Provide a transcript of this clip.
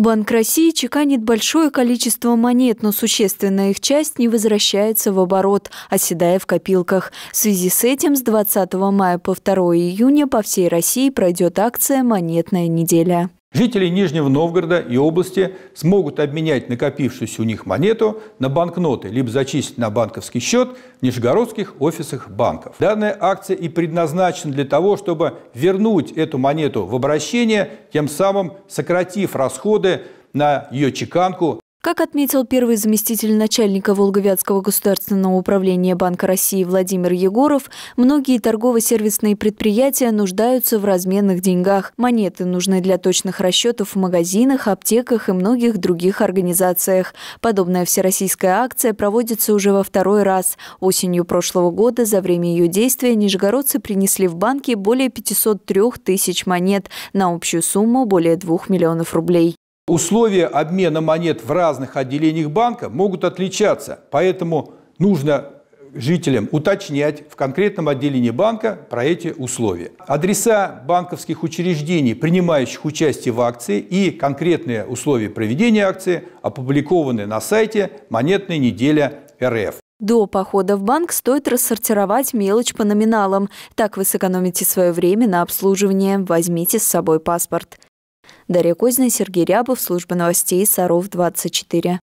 Банк России чеканит большое количество монет, но существенная их часть не возвращается в оборот, оседая в копилках. В связи с этим с 20 мая по 2 июня по всей России пройдет акция «Монетная неделя». Жители Нижнего Новгорода и области смогут обменять накопившуюся у них монету на банкноты, либо зачистить на банковский счет в нижегородских офисах банков. Данная акция и предназначена для того, чтобы вернуть эту монету в обращение, тем самым сократив расходы на ее чеканку как отметил первый заместитель начальника Волговятского государственного управления Банка России Владимир Егоров, многие торгово-сервисные предприятия нуждаются в разменных деньгах. Монеты нужны для точных расчетов в магазинах, аптеках и многих других организациях. Подобная всероссийская акция проводится уже во второй раз. Осенью прошлого года за время ее действия нижегородцы принесли в банки более 503 тысяч монет на общую сумму более 2 миллионов рублей. Условия обмена монет в разных отделениях банка могут отличаться, поэтому нужно жителям уточнять в конкретном отделении банка про эти условия. Адреса банковских учреждений, принимающих участие в акции и конкретные условия проведения акции опубликованы на сайте «Монетная неделя РФ». До похода в банк стоит рассортировать мелочь по номиналам. Так вы сэкономите свое время на обслуживание. Возьмите с собой паспорт. Дарья Козина, Сергей Рябов, Служба новостей, Саров, 24.